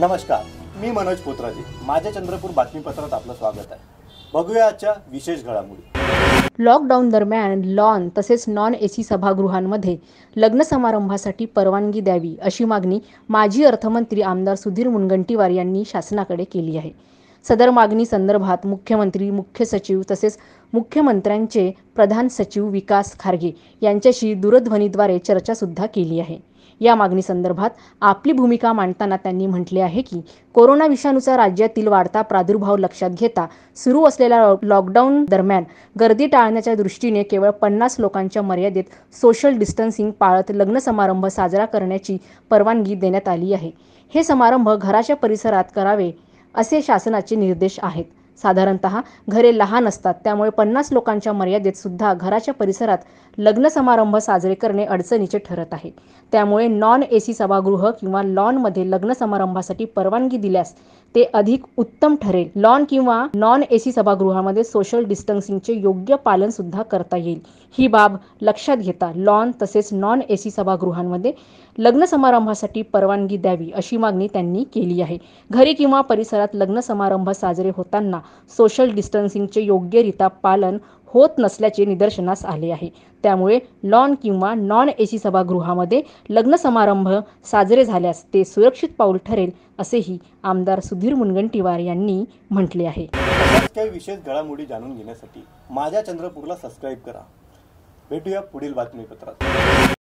नमस्कार मी मनोज पोत्राजी माझ्या चंद्रपूर बातमीपत्रात आपलं स्वागत आहे बघूया आजच्या विशेष घडामोडी लॉकडाऊन दरम्यान लॉन तसेच नॉन एसी सभागृहांमध्ये लग्न समारंभासाठी परवानगी द्यावी अशी मागणी माजी अर्थमंत्री आमदार सुधीर मुनगंटीवार यांनी शासनाकडे केली आहे सदर मागणी संदर्भात मुख्यमंत्री मुख्य सचिव तसेच मुख्यमंत्र्यांचे प्रधान सचिव विकास खारगे यांच्याशी दूरध्वनीद्वारे चर्चासुद्धा केली आहे या मागणी संदर्भात आपली भूमिका मांडताना त्यांनी म्हटले आहे की कोरोना विषाणूचा राज्यातील वाढता प्रादुर्भाव लक्षात घेता सुरू असलेल्या लॉकडाऊन दरम्यान गर्दी टाळण्याच्या दृष्टीने केवळ पन्नास लोकांच्या मर्यादेत सोशल डिस्टन्सिंग पाळत लग्न समारंभ साजरा करण्याची परवानगी देण्यात आली आहे हे समारंभ घराच्या परिसरात करावे असे शासनाचे निर्देश आहेत साधारणत घरे लहान असतात त्यामुळे पन्नास लोकांच्या मर्यादेत सुद्धा घराच्या परिसरात लग्न समारंभ साजरे करणे अडचणीचे ठरत आहे त्यामुळे नॉन एसी सभागृह किंवा लॉन मध्ये लग्न समारंभासाठी परवानगी दिल्यास ते अधिक उत्तम ठरेल लॉन किंवा नॉन एसी सभागृहामध्ये सोशल डिस्टन्सिंगचे योग्य पालन सुद्धा करता येईल ही बाब लक्षात घेता लॉन तसेच नॉन एसी सभागृहांमध्ये लग्न समारंभासाठी परवानगी द्यावी अशी मागणी त्यांनी केली आहे घरी किंवा परिसरात लग्न समारंभ साजरे होताना सोशल डिस्टन्सिंगचे योग्यरित्या पालन होत नसल्याचे निदर्शनास आले आहे त्यामुळे लॉन किंवा नॉन ए सी सभागृहामध्ये लग्न समारंभ साजरे झाल्यास ते सुरक्षित पाऊल ठरेल असेही आमदार सुधीर मुनगंटीवार यांनी म्हटले आहे काही विशेष घडामोडी जाणून घेण्यासाठी माझ्या चंद्रपूरला सबस्क्राईब करा भेटूया पुढील बातमीपत्रात